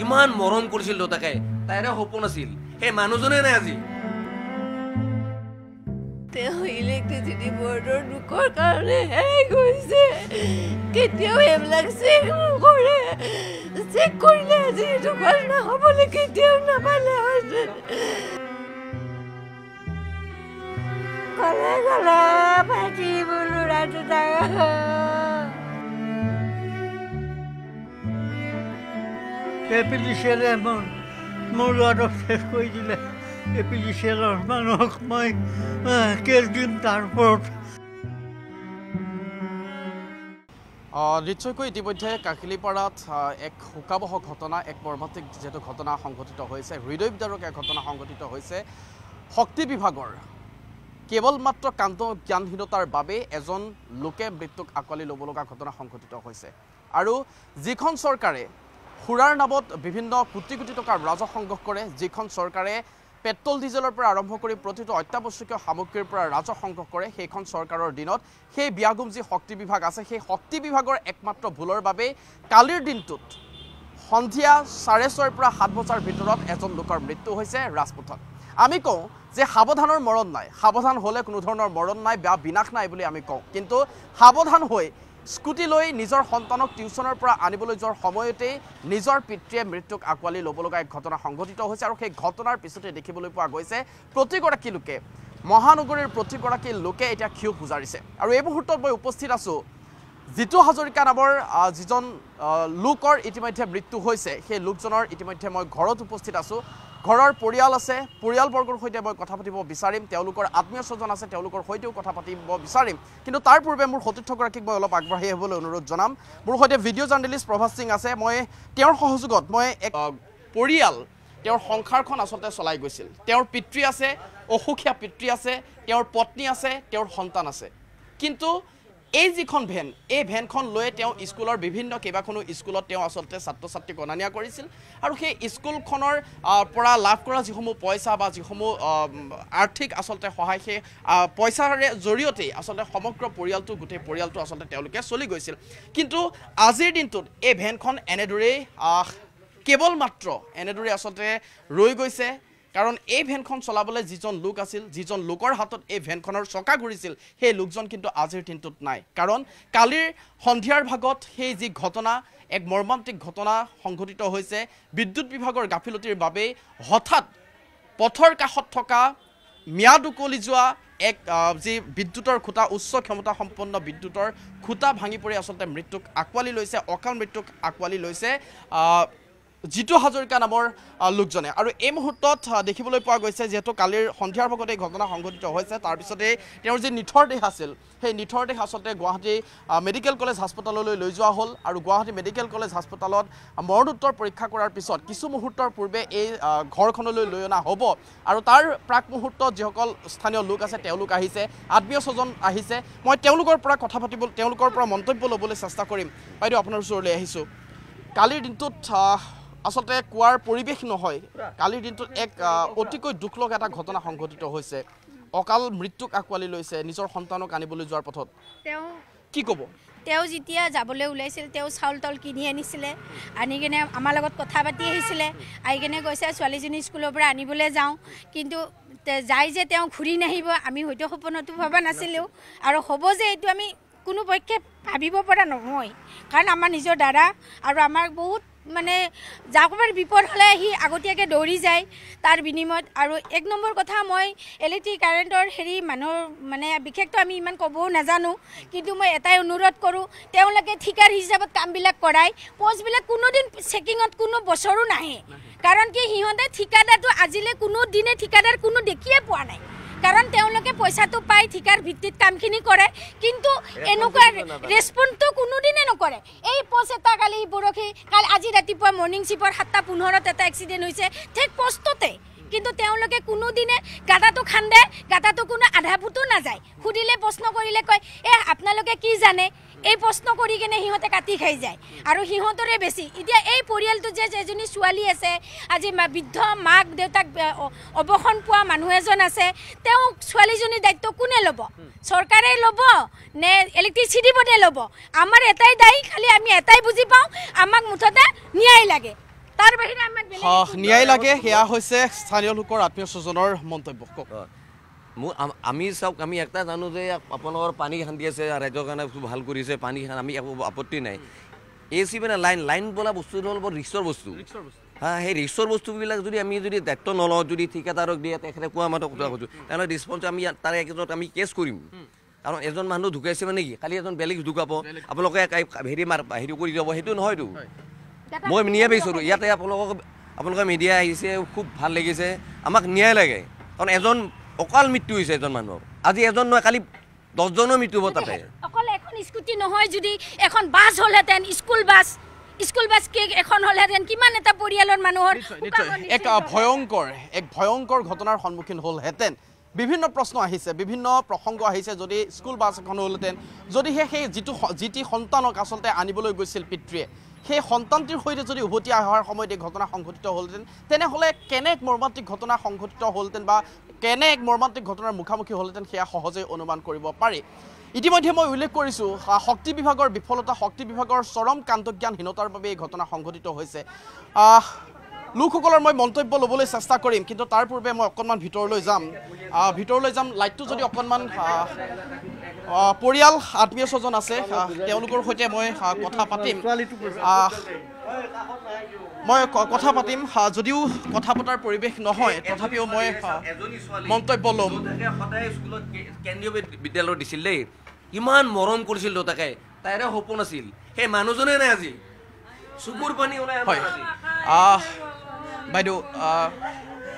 ইমান মৰম কৰিছিল দেউতাকে তাইৰে সপোন আছিল সেই মানুহজনে নাই আজি হ'বলৈ এপিডিচিয়েলে মোৰ মোৰ ল'ৰাটো শেষ কৰি দিলে এপিডিচিয়েলৰ মানুহক মই কেছ দিম তাৰ ওপৰত নিশ্চয়কৈ ইতিমধ্যে কাকিলিপাৰাত এক শোকাবহ ঘটনা এক মৰ্মাত্মিক যিহেতু ঘটনা সংঘটিত হৈছে হৃদয়বিদাৰক এক ঘটনা সংঘটিত হৈছে শক্তি বিভাগৰ কেৱল মাত্ৰ কান্ত জ্ঞানহীনতাৰ বাবেই এজন লোকে মৃত্যুক আঁকোৱালি ল'ব লগা ঘটনা সংঘটিত হৈছে আৰু যিখন চৰকাৰে সুৰাৰ নামত বিভিন্ন কোটি কোটি টকাৰ ৰাজহ সংগ্ৰহ কৰে যিখন চৰকাৰে পেট্ৰল ডিজেলৰ পৰা আৰম্ভ কৰি প্ৰতিটো অত্যাৱশ্যকীয় সামগ্ৰীৰ পৰা ৰাজহ সংগ্ৰহ কৰে সেইখন চৰকাৰৰ দিনত সেই বিয়াগুম যি শক্তি বিভাগ আছে সেই শক্তি বিভাগৰ একমাত্ৰ ভুলৰ বাবেই কালিৰ দিনটোত সন্ধিয়া চাৰে ছয়ৰ পৰা সাত বজাৰ ভিতৰত এজন লোকৰ মৃত্যু হৈছে ৰাজপথত আমি কওঁ যে সাৱধানৰ মৰণ নাই সাৱধান হ'লে কোনো ধৰণৰ মৰণ নাই বা বিনাশ নাই বুলি আমি কওঁ কিন্তু সাৱধান হৈ স্কুটি লৈ নিজৰ সন্তানক টিউচনৰ পৰা আনিবলৈ যোৱাৰ সময়তেই নিজৰ পিতৃয়ে মৃত্যুক আঁকোৱালি ল'ব লগা এক ঘটনা সংঘটিত হৈছে আৰু সেই ঘটনাৰ পিছতে দেখিবলৈ পোৱা গৈছে প্ৰতিগৰাকী লোকে মহানগৰীৰ প্ৰতিগৰাকী লোকে এতিয়া ক্ষোভ সুজাৰিছে আৰু এই মুহূৰ্তত মই উপস্থিত আছোঁ জিতু হাজৰিকা নামৰ যিজন লোকৰ ইতিমধ্যে মৃত্যু হৈছে সেই লোকজনৰ ইতিমধ্যে মই ঘৰত উপস্থিত আছোঁ ঘৰৰ পৰিয়াল আছে পৰিয়ালবৰ্গৰ সৈতে মই কথা পাতিব বিচাৰিম তেওঁলোকৰ আত্মীয় স্বজন আছে তেওঁলোকৰ সৈতেও কথা পাতিব বিচাৰিম কিন্তু তাৰ পূৰ্বে মোৰ সতীৰ্থগৰাকীক মই অলপ আগবাঢ়ি আহিবলৈ অনুৰোধ জনাম মোৰ সৈতে ভিডিঅ' জাৰ্ণেলিষ্ট প্ৰভাত সিং আছে মই তেওঁৰ সহযোগত মই এক পৰিয়াল তেওঁৰ সংসাৰখন আচলতে চলাই গৈছিল তেওঁৰ পিতৃ আছে অসুখীয়া পিতৃ আছে তেওঁৰ পত্নী আছে তেওঁৰ সন্তান আছে কিন্তু এই যিখন ভেন এই ভেনখন লৈ তেওঁ স্কুলৰ বিভিন্ন কেইবাখনো স্কুলত তেওঁ আচলতে ছাত্ৰ ছাত্ৰীক নিয়া কৰিছিল আৰু সেই স্কুলখনৰ পৰা লাভ কৰা যিসমূহ পইচা বা যিসমূহ আৰ্থিক আচলতে সহায় সেই পইচাৰে জৰিয়তেই আচলতে সমগ্ৰ পৰিয়ালটো গোটেই পৰিয়ালটো আচলতে তেওঁলোকে চলি গৈছিল কিন্তু আজিৰ দিনটোত এই ভেনখন এনেদৰেই কেৱল মাত্ৰ এনেদৰে আচলতে ৰৈ গৈছে কাৰণ এই ভেনখন চলাবলৈ যিজন লোক আছিল যিজন লোকৰ হাতত এই ভেনখনৰ চকা ঘূৰিছিল সেই লোকজন কিন্তু আজিৰ দিনটোত নাই কাৰণ কালিৰ সন্ধিয়াৰ ভাগত সেই যি ঘটনা এক মৰ্মান্তিক ঘটনা সংঘটিত হৈছে বিদ্যুৎ বিভাগৰ গাফিলতিৰ বাবেই হঠাৎ পথৰ কাষত থকা ম্যাদ উকলি যোৱা এক যি বিদ্যুতৰ খুঁটা উচ্চ ক্ষমতাসম্পন্ন বিদ্যুতৰ খুঁটা ভাঙি পৰি আচলতে মৃত্যুক আঁকোৱালি লৈছে অকাল মৃত্যুক আঁকোৱালি লৈছে জিতু হাজৰিকা নামৰ লোকজনে আৰু এই মুহূৰ্তত দেখিবলৈ পোৱা গৈছে যিহেতু কালিৰ সন্ধিয়াৰ ভাগতে ঘটনা সংঘটিত হৈছে তাৰপিছতেই তেওঁৰ যি নিথৰ দেহ আছিল সেই নিথৰ দেহ আচলতে গুৱাহাটী মেডিকেল কলেজ হাস্পতাললৈ লৈ যোৱা হ'ল আৰু গুৱাহাটী মেডিকেল কলেজ হাস্পতালত মৰণোত্তৰ পৰীক্ষা কৰাৰ পিছত কিছু মুহূৰ্তৰ পূৰ্বে এই ঘৰখনলৈ লৈ অনা হ'ব আৰু তাৰ প্ৰাক মুহূৰ্তত যিসকল স্থানীয় লোক আছে তেওঁলোক আহিছে আত্মীয় স্বজন আহিছে মই তেওঁলোকৰ পৰা কথা পাতিব তেওঁলোকৰ পৰা মন্তব্য ল'বলৈ চেষ্টা কৰিম বাইদেউ আপোনাৰ ওচৰলৈ আহিছোঁ কালিৰ দিনটোত আচলতে কোৱাৰ পৰিৱেশ নহয় কালিৰ দিনটোত এক অতিকৈ দুখ লগা এটা ঘটনা সংঘটিত হৈছে অকাল মৃত্যুক আঁকোৱালি লৈছে নিজৰ সন্তানক আনিবলৈ যোৱাৰ পথত তেওঁ কি ক'ব তেওঁ যেতিয়া যাবলৈ ওলাইছিল তেওঁ চাউল তাউল কিনি আনিছিলে আনি কিনে আমাৰ লগত কথা পাতি আহিছিলে আহি কিনে কৈছে ছোৱালীজনী স্কুলৰ পৰা আনিবলৈ যাওঁ কিন্তু যাই যে তেওঁ ঘূৰি নাহিব আমি হয়তো সপোনতো ভবা নাছিলোঁ আৰু হ'ব যে এইটো আমি কোনো পক্ষে ভাবিব পৰা নহয় কাৰণ আমাৰ নিজৰ দাদা আৰু আমাৰ বহুত মানে যাবাৰ বিপদ হলে সি আগতীয়াকে দৌড়ি যায় তাৰ বিনিময়ত আৰ এক নম্বৰ কথা মই ইলেকট্ৰিক কাৰেন্টৰ হেৰি মানুষ মানে বিশেষ তো আমি ইমান কবও নাজানো কিন্তু মই এটাই অনুরোধ করো তেওঁলোকে ঠিকার হিসাবে কামবিলাক করায় পোস্টবিলাক কোনোদিন চেকিংত কোনো বছরও নাহে কারণ কি সিহঁতে ঠিকাদারটো আজিলে কোনো দিনে ঠিকাদার কোনো দেখিয়ে পোৱা নাই কাৰণ তেওঁলোকে পইচাটো পাই ঠিকাৰ ভিত্তিত কামখিনি কৰে কিন্তু এনেকুৱা ৰেচপণ্ডটো কোনোদিনে নকৰে এই পষ্ট এটা কালি বৰখি কাল আজি ৰাতিপুৱা মৰ্ণিং শ্বিপৰ সাতটা পোন্ধৰত এটা এক্সিডেণ্ট হৈছে ঠিক পোস্ততে কিন্তু তেওঁলোকে কোনোদিনে গাটাটো খান্দে গাটাটো কোনো আধা ফুটো নাযায় সুধিলে প্ৰশ্ন কৰিলে কয় এ আপোনালোকে কি জানে এই প্ৰশ্ন কৰি কিনে সিহঁতে কাটি খাই যায় আৰু সিহঁতৰে বেছি এতিয়া এই পৰিয়ালটো যে যেজনী ছোৱালী আছে আজি বৃদ্ধ মাক দেউতাক অবসন পোৱা মানুহ এজন আছে তেওঁ ছোৱালীজনীৰ দায়িত্ব কোনে লব চৰকাৰে লব নে ইলেক্ট্ৰিচিটি বৰ্ডে লব আমাৰ এটাই দায়ী খালি আমি এটাই বুজি পাওঁ আমাক মুঠতে ন্যায় লাগে তাৰ বাহিৰে আমাক ন্যায় লাগে সেয়া হৈছে স্থানীয় লোকৰ আত্মীয় স্বজনৰ মন্তব্য মোৰ আমি চাওক আমি এটা জানো যে আপোনালোকৰ পানী খান্দি আছে ৰাইজৰ কাৰণে ভাল কৰিছে পানী খান আমি একো আপত্তি নাই এ চি মানে লাইন লাইন বোলা বস্তুটো হ'ল বৰ ৰিক্সৰ বস্তু হা সেই ৰিক্সৰ বস্তুবিলাক যদি আমি যদি দায়িত্ব নলওঁ যদি ঠিকাদাৰক দিয়ে তেখেতে কোৱা মাত্ৰ কথা কৈছোঁ তেওঁলোকে ৰিচপঞ্চ আমি তাৰে একেজনক আমি কেছ কৰিম কাৰণ এজন মানুহ ঢুকাইছে মানে কি কালি এজন বেলেগ ঢুকাব আপোনালোকে হেৰি মাৰ হেৰি কৰি যাব সেইটো নহয়তো মই নিয়ে বিচাৰোঁ ইয়াতে আপোনালোকক আপোনালোকে মিডিয়া আহিছে খুব ভাল লাগিছে আমাক নিয়াই লাগে কাৰণ এজন অকাল মৃত্যু হৈছে এজন মানুহৰ আজি এজন নহয় কালি দহজনো মৃত্যু হ'ব তাতে অকল এখন স্কুটি নহয় যদি এখন বাছ হ'লহেঁতেন স্কুল বাছ স্কুল বাছ কেক এখন হ'লহেঁতেন কিমান এটা পৰিয়ালৰ মানুহৰ এক ভয়ংকৰ এক ভয়ংকৰ ঘটনাৰ সন্মুখীন হ'লহেঁতেন বিভিন্ন প্ৰশ্ন আহিছে বিভিন্ন প্ৰসংগ আহিছে যদি স্কুল বাছ এখন হ'লহেঁতেন যদিহে সেই যিটো যিটি সন্তানক আচলতে আনিবলৈ গৈছিল পিতৃয়ে সেই সন্তানটিৰ সৈতে যদি উভতি অহাৰ সময়ত এই ঘটনা সংঘটিত হ'লহেঁতেন তেনেহ'লে কেনে এক ঘটনা সংঘটিত হ'লহেঁতেন বা কেনে এক মৰ্মান্তিক ঘটনাৰ মুখামুখি হ'লহেঁতেন সেয়া সহজেই অনুমান কৰিব পাৰি ইতিমধ্যে মই উল্লেখ কৰিছোঁ শক্তি বিভাগৰ বিফলতা শক্তি বিভাগৰ চৰম কান্তজ্ঞানহীনতাৰ বাবে এই ঘটনা সংঘটিত হৈছে লোকসকলৰ মই মন্তব্য ল'বলৈ চেষ্টা কৰিম কিন্তু তাৰ পূৰ্বে মই অকণমান ভিতৰলৈ যাম ভিতৰলৈ যাম লাইটটো যদি অকণমান পৰিয়াল আত্মীয় স্বজন আছে তেওঁলোকৰ সৈতে মই কথা পাতিম মই কথা পাতিম যদিও কথা পতাৰ পৰিৱেশ নহয় তথাপিও মই মন্তব্য ল'ম বিদ্যালয় দিছিল দেই ইমান মৰম কৰিছিল দেউতাকে তাইৰে সপোন আছিল সেই মানুহজনে নাই আজি চকুৰ পানী হয় বাইদেউ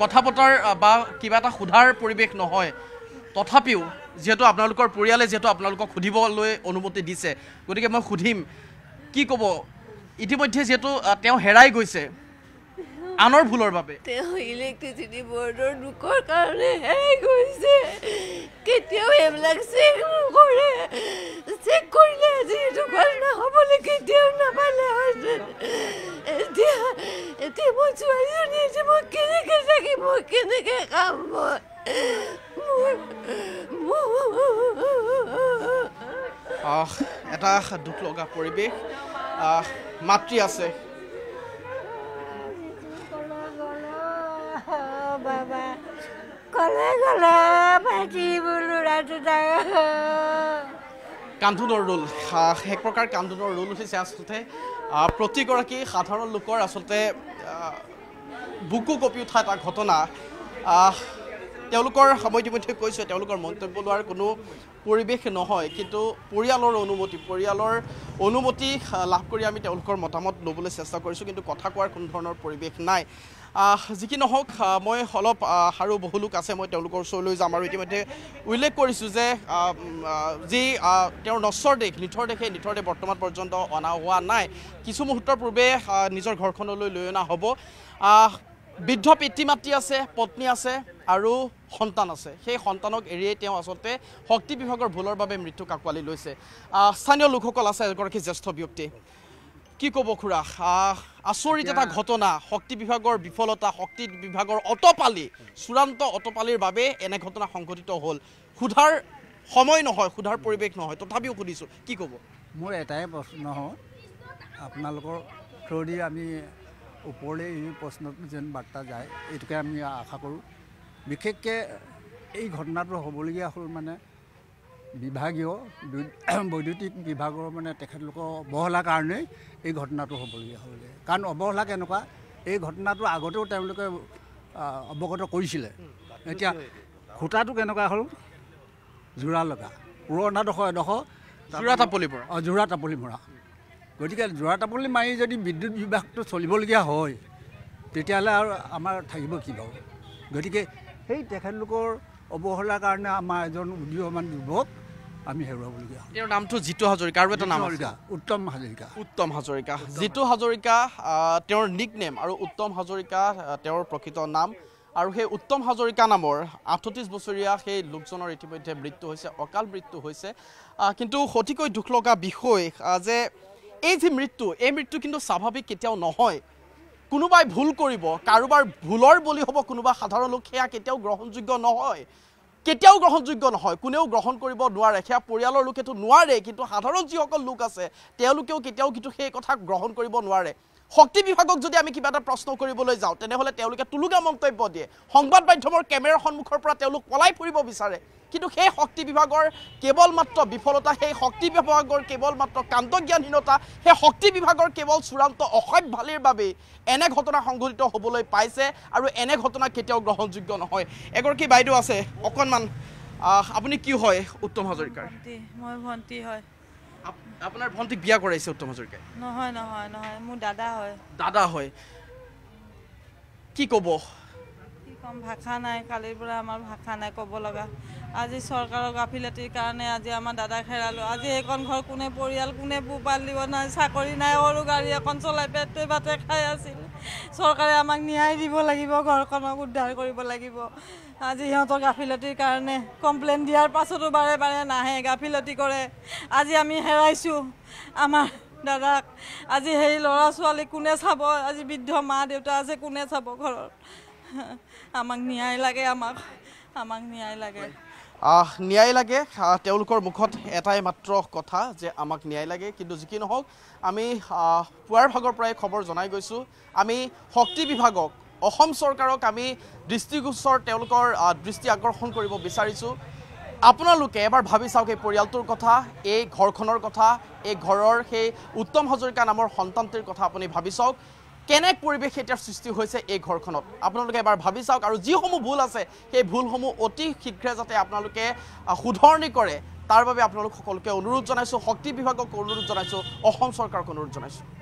কথা পতাৰ বা কিবা এটা সোধাৰ পৰিৱেশ নহয় তথাপিও যিহেতু আপোনালোকৰ পৰিয়ালে যিহেতু আপোনালোকক সুধিবলৈ অনুমতি দিছে গতিকে মই সুধিম কি ক'ব ইতিমধ্যে যিহেতু তেওঁ হেৰাই গৈছে আনৰ ভুলৰ বাবে তেওঁ ইলেক্ট্ৰিচিটি বৰ্ডৰ লোকৰ কাৰণে হেৰাই গৈছে কেতিয়াও এইবিলাক চেক নকৰে চেক কৰিলে আজি এইটো ভাল নহ'বলৈ কেতিয়াও নাপালে এতিয়া এতিয়া মই ছোৱালীজনী এতিয়া মই কেনেকৈ থাকিব কেনেকৈ কাম মই এটা দুখ লগা পৰিৱেশ মাতৃ আছে কান্ধোনৰ ৰোল এক প্ৰকাৰ কান্ধোনৰ ৰোল উঠিছে আচলতে প্ৰতিগৰাকী সাধাৰণ লোকৰ আচলতে বুকু কপি উঠা এটা ঘটনা তেওঁলোকৰ সময় ইতিমধ্যে কৈছে তেওঁলোকৰ মন্তব্য লোৱাৰ কোনো পৰিৱেশ নহয় কিন্তু পৰিয়ালৰ অনুমতি পৰিয়ালৰ অনুমতি লাভ কৰি আমি তেওঁলোকৰ মতামত ল'বলৈ চেষ্টা কৰিছোঁ কিন্তু কথা কোৱাৰ কোনো ধৰণৰ পৰিৱেশ নাই যি কি নহওক মই অলপ আৰু বহু লোক আছে মই তেওঁলোকৰ ওচৰলৈ যাম আৰু ইতিমধ্যে উল্লেখ কৰিছোঁ যে যি তেওঁৰ নশ্বৰ দেশ নিথৰ দেশে নিথৰ দেশ বৰ্তমান পৰ্যন্ত অনা হোৱা নাই কিছু মুহূৰ্তৰ পূৰ্বে নিজৰ ঘৰখনলৈ লৈ অনা হ'ব বৃদ্ধ পিতৃ মাতৃ আছে পত্নী আছে আৰু সন্তান আছে সেই সন্তানক এৰিয়েই তেওঁ আচলতে শক্তি বিভাগৰ ভুলৰ বাবে মৃত্যু কাকোৱালি লৈছে স্থানীয় লোকসকল আছে এগৰাকী জ্যেষ্ঠ ব্যক্তি কি ক'ব খুৰা আচৰিত এটা ঘটনা শক্তি বিভাগৰ বিফলতা শক্তি বিভাগৰ অটপালি চূড়ান্ত অটপালিৰ বাবে এনে ঘটনা সংঘটিত হ'ল সোধাৰ সময় নহয় সোধাৰ পৰিৱেশ নহয় তথাপিও সুধিছোঁ কি ক'ব মোৰ এটাই প্ৰশ্ন হ'ল আপোনালোকৰ থ্ৰুদি আমি ওপৰলৈ এই প্ৰশ্নটো যেন বাৰ্তা যায় এইটোকে আমি আশা কৰোঁ বিশেষকৈ এই ঘটনাটো হ'বলগীয়া হ'ল মানে বিভাগীয় বৈদ্যুতিক বিভাগৰ মানে তেখেতলোকৰ অৱহেলাৰ কাৰণেই এই ঘটনাটো হ'বলগীয়া হ'লগৈ কাৰণ অৱহেলা কেনেকুৱা এই ঘটনাটো আগতেও তেওঁলোকে অৱগত কৰিছিলে এতিয়া সূতাটো কেনেকুৱা হ'ল জোৰা লগা পুৰণা ডোখৰ এডোখৰ জোৰা টাপলি মৰা অঁ যোৰা টাপলি মৰা গতিকে জোৰাটাপলি মাৰি যদি বিদ্যুৎ বিভাগটো চলিবলগীয়া হয় তেতিয়াহ'লে আৰু আমাৰ থাকিব কি বাৰু গতিকে সেই তেখেতলোকৰ অৱহেলাৰ কাৰণে আমাৰ এজন উদীয়মান যুৱক আমি হেৰুৱাবলগীয়া তেওঁৰ নামটো জিতু হাজৰিকা আৰু এটা নাম হাজৰিকা উত্তম হাজৰিকা উত্তম হাজৰিকা জিতু হাজৰিকা তেওঁৰ নিক নেম আৰু উত্তম হাজৰিকা তেওঁৰ প্ৰকৃত নাম আৰু সেই উত্তম হাজৰিকা নামৰ আঠত্ৰিছ বছৰীয়া সেই লোকজনৰ ইতিমধ্যে মৃত্যু হৈছে অকাল মৃত্যু হৈছে কিন্তু সঠিকৈ দুখ লগা বিষয় যে এই যি মৃত্যু এই মৃত্যু কিন্তু স্বাভাৱিক কেতিয়াও নহয় কোনোবাই ভুল কৰিব কাৰোবাৰ ভুলৰ বলি হ'ব কোনোবা সাধাৰণ লোক সেয়া কেতিয়াও গ্ৰহণযোগ্য নহয় কেতিয়াও গ্ৰহণযোগ্য নহয় কোনেও গ্ৰহণ কৰিব নোৱাৰে সেয়া পৰিয়ালৰ লোকেতো নোৱাৰে কিন্তু সাধাৰণ যিসকল লোক আছে তেওঁলোকেও কেতিয়াও কিন্তু সেই কথা গ্ৰহণ কৰিব নোৱাৰে শক্তি বিভাগক যদি আমি কিবা এটা প্ৰশ্ন কৰিবলৈ যাওঁ তেনেহ'লে তেওঁলোকে তুলুগা মন্তব্য দিয়ে সংবাদ মাধ্যমৰ কেমেৰাৰ সন্মুখৰ পৰা তেওঁলোক পলাই ফুৰিব বিচাৰে কিন্তু সেই শক্তি বিভাগৰ কেৱল মাত্ৰ বিফলতা সেই শক্তি বিভাগৰ কেৱল মাত্ৰ কাণ্ডজ্ঞানহীনতা সেই শক্তি বিভাগৰ কেৱল চূড়ান্ত অসভ্যালিৰ বাবেই এনে ঘটনা সংঘটিত হ'বলৈ পাইছে আৰু এনে ঘটনা কেতিয়াও গ্ৰহণযোগ্য নহয় এগৰাকী বাইদেউ আছে অকণমান আপুনি কি হয় উত্তম হাজৰিকাৰ হয় আপোনাৰ ভণ্টিক বিয়া কৰাইছে উত্তম হাজৰিকাই নহয় নহয় নহয় মোৰ দাদা হয় দাদা হয় কি ক'ব ভাষা নাই কালিৰ পৰা আমাৰ ভাষা নাই ক'ব লগা আজি চৰকাৰৰ গাফিলাতিৰ কাৰণে আজি আমাৰ দাদাক হেৰালোঁ আজি এইখন ঘৰ কোনে পৰিয়াল কোনে পোহপাল দিব নাই চাকৰি নাই সৰু গাড়ী এখন চলাই পেটে বাটে খাই আছিল চৰকাৰে আমাক ন্যায় দিব লাগিব ঘৰখনক উদ্ধাৰ কৰিব লাগিব আজি সিহঁতৰ গাফিলতিৰ কাৰণে কমপ্লেইন দিয়াৰ পাছতো বাৰে বাৰে নাহে গাফিলতি কৰে আজি আমি হেৰাইছোঁ আমাৰ দাদাক আজি সেই ল'ৰা ছোৱালীক কোনে চাব আজি বৃদ্ধ মা দেউতা আছে কোনে চাব ঘৰৰ আমাক ন্যায় লাগে আমাক আমাক ন্যায় লাগে ন্যায় লাগে তেওঁলোকৰ মুখত এটাই মাত্ৰ কথা যে আমাক ন্যায় লাগে কিন্তু যি কি নহওক আমি পুৱাৰ ভাগৰ পৰাই খবৰ জনাই গৈছোঁ আমি শক্তি বিভাগক অসম চৰকাৰক আমি দৃষ্টিগোচৰ তেওঁলোকৰ দৃষ্টি আকৰ্ষণ কৰিব বিচাৰিছোঁ আপোনালোকে এবাৰ ভাবি চাওক এই পৰিয়ালটোৰ কথা এই ঘৰখনৰ কথা এই ঘৰৰ সেই উত্তম হাজৰিকা নামৰ সন্তানটিৰ কথা আপুনি ভাবি চাওক কেনে পৰিৱেশ এতিয়া সৃষ্টি হৈছে এই ঘৰখনত আপোনালোকে এবাৰ ভাবি চাওক আৰু যিসমূহ ভুল আছে সেই ভুলসমূহ অতি শীঘ্ৰে যাতে আপোনালোকে শুধৰণি কৰে তাৰ বাবে আপোনালোক সকলোকে অনুৰোধ জনাইছোঁ শক্তি বিভাগক অনুৰোধ জনাইছোঁ অসম চৰকাৰক অনুৰোধ জনাইছোঁ